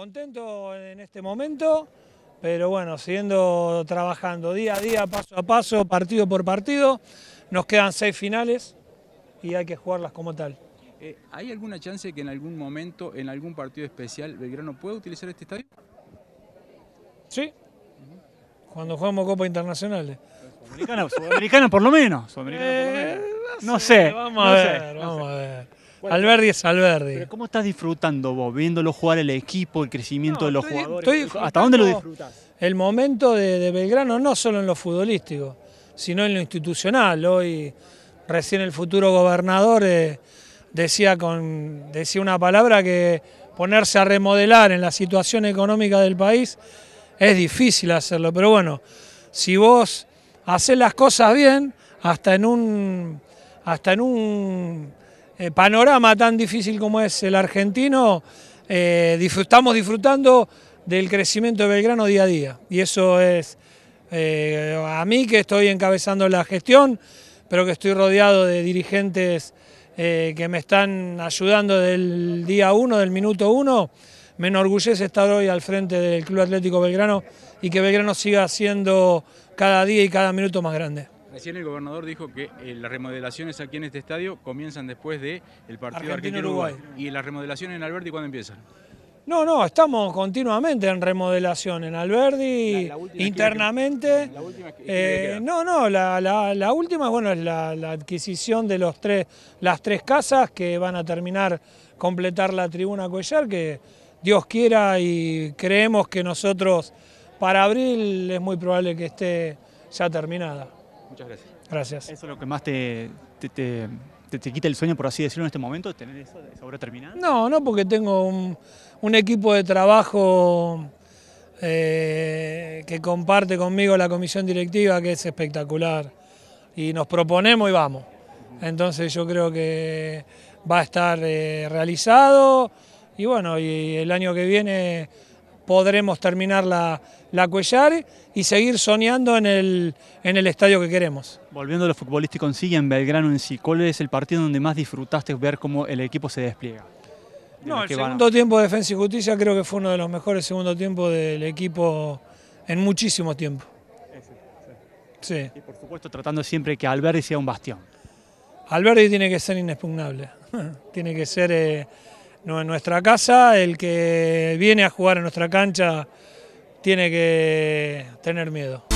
Contento en este momento, pero bueno, siguiendo trabajando día a día, paso a paso, partido por partido. Nos quedan seis finales y hay que jugarlas como tal. Eh, ¿Hay alguna chance de que en algún momento, en algún partido especial, Belgrano pueda utilizar este estadio? Sí, cuando jugamos Copa Internacional. Sudamericana, por lo menos. Eh, no, sé, Vamos a ver, vamos a ver. Alberti Alberdi es Alberdi. ¿cómo estás disfrutando vos? Viéndolo jugar el equipo, el crecimiento de los jugadores. ¿Hasta dónde lo disfrutas? El momento de, Belgrano, no solo en lo futbolístico, sino en lo institucional. Hoy, recién el futuro gobernador eh, decía, con, una palabra que ponerse a remodelar en la situación económica del país es difícil hacerlo. Pero bueno, si vos haces las cosas bien, hasta en un. Hasta en un eh, panorama tan difícil como es el argentino, eh, estamos disfrutando del crecimiento de Belgrano día a día. Y eso es eh, a mí que estoy encabezando la gestión, pero que estoy rodeado de dirigentes que me están ayudando del día uno, del minuto uno. Me enorgullece estar hoy al frente del Club Atlético Belgrano y que Belgrano siga siendo cada día y cada minuto más grande. Recién el gobernador dijo que eh, las remodelaciones aquí en este estadio comienzan después del de partido Argentina-Uruguay. Argentina uruguay y las remodelaciones en Alberti cuándo empiezan? No, no, estamos continuamente en remodelación en Alberdi, internamente. no, no, la, última bueno, es la, adquisición de los tres, las tres casas que van a terminar completar la tribuna Cuellar, que Dios quiera y creemos que nosotros para abril es muy probable que esté ya terminada. Muchas gracias. Gracias. ¿Eso es lo que más te, te, quita el sueño, por así decirlo, en este momento, tener eso esa obra terminada? No, no, porque tengo un, equipo de trabajo eh, que comparte conmigo la comisión directiva que es espectacular. Y nos proponemos y vamos. Entonces yo creo que va a estar eh, realizado y bueno, y el año que viene podremos terminar la, la Cuellar y seguir soñando en el, en el estadio que queremos. Volviendo a lo futbolístico en en Belgrano en sí, ¿cuál es el partido donde más disfrutaste ver cómo el equipo se despliega? no, el segundo tiempo de Defensa y Justicia creo que fue uno de los mejores segundos tiempos del equipo en muchísimo tiempo. Sí. Y por supuesto tratando siempre que Alberti sea un bastión. Alberti tiene que ser inexpugnable, tiene que ser... Eh, no en nuestra casa. El que viene a jugar en nuestra cancha tiene que tener miedo.